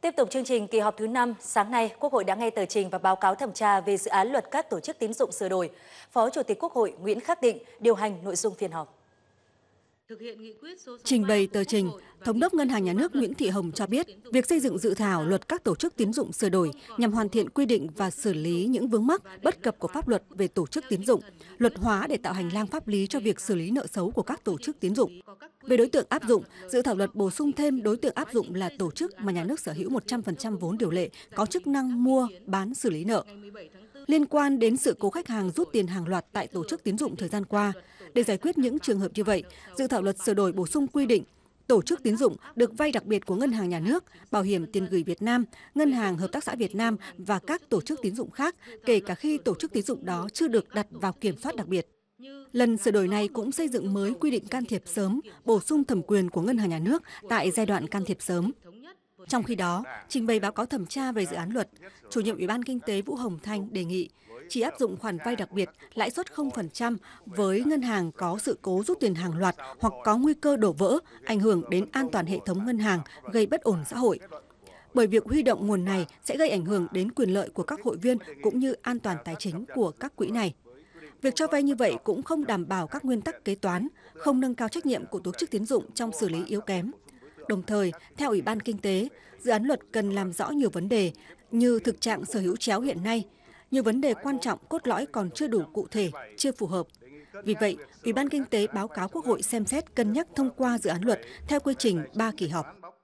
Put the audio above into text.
Tiếp tục chương trình kỳ họp thứ 5, sáng nay Quốc hội đã nghe tờ trình và báo cáo thẩm tra về dự án luật các tổ chức tín dụng sửa đổi. Phó Chủ tịch Quốc hội Nguyễn Khắc Định điều hành nội dung phiên họp. Trình bày tờ trình, Thống đốc Ngân hàng Nhà nước Nguyễn Thị Hồng cho biết, việc xây dựng dự thảo luật các tổ chức tín dụng sửa đổi nhằm hoàn thiện quy định và xử lý những vướng mắc bất cập của pháp luật về tổ chức tín dụng, luật hóa để tạo hành lang pháp lý cho việc xử lý nợ xấu của các tổ chức tín dụng. Về đối tượng áp dụng, dự thảo luật bổ sung thêm đối tượng áp dụng là tổ chức mà nhà nước sở hữu 100% vốn điều lệ có chức năng mua, bán xử lý nợ. Liên quan đến sự cố khách hàng rút tiền hàng loạt tại tổ chức tín dụng thời gian qua, để giải quyết những trường hợp như vậy, dự thảo luật sửa đổi bổ sung quy định tổ chức tín dụng được vay đặc biệt của Ngân hàng Nhà nước, Bảo hiểm tiền gửi Việt Nam, Ngân hàng Hợp tác xã Việt Nam và các tổ chức tín dụng khác, kể cả khi tổ chức tín dụng đó chưa được đặt vào kiểm soát đặc biệt. Lần sửa đổi này cũng xây dựng mới quy định can thiệp sớm, bổ sung thẩm quyền của Ngân hàng Nhà nước tại giai đoạn can thiệp sớm. Trong khi đó, trình bày báo cáo thẩm tra về dự án luật, chủ nhiệm Ủy ban Kinh tế Vũ Hồng Thanh đề nghị chỉ áp dụng khoản vay đặc biệt lãi suất 0% với ngân hàng có sự cố rút tiền hàng loạt hoặc có nguy cơ đổ vỡ, ảnh hưởng đến an toàn hệ thống ngân hàng, gây bất ổn xã hội. Bởi việc huy động nguồn này sẽ gây ảnh hưởng đến quyền lợi của các hội viên cũng như an toàn tài chính của các quỹ này. Việc cho vay như vậy cũng không đảm bảo các nguyên tắc kế toán, không nâng cao trách nhiệm của tổ chức tiến dụng trong xử lý yếu kém. Đồng thời, theo Ủy ban Kinh tế, dự án luật cần làm rõ nhiều vấn đề như thực trạng sở hữu chéo hiện nay, nhiều vấn đề quan trọng cốt lõi còn chưa đủ cụ thể, chưa phù hợp. Vì vậy, Ủy ban Kinh tế báo cáo Quốc hội xem xét cân nhắc thông qua dự án luật theo quy trình 3 kỳ họp.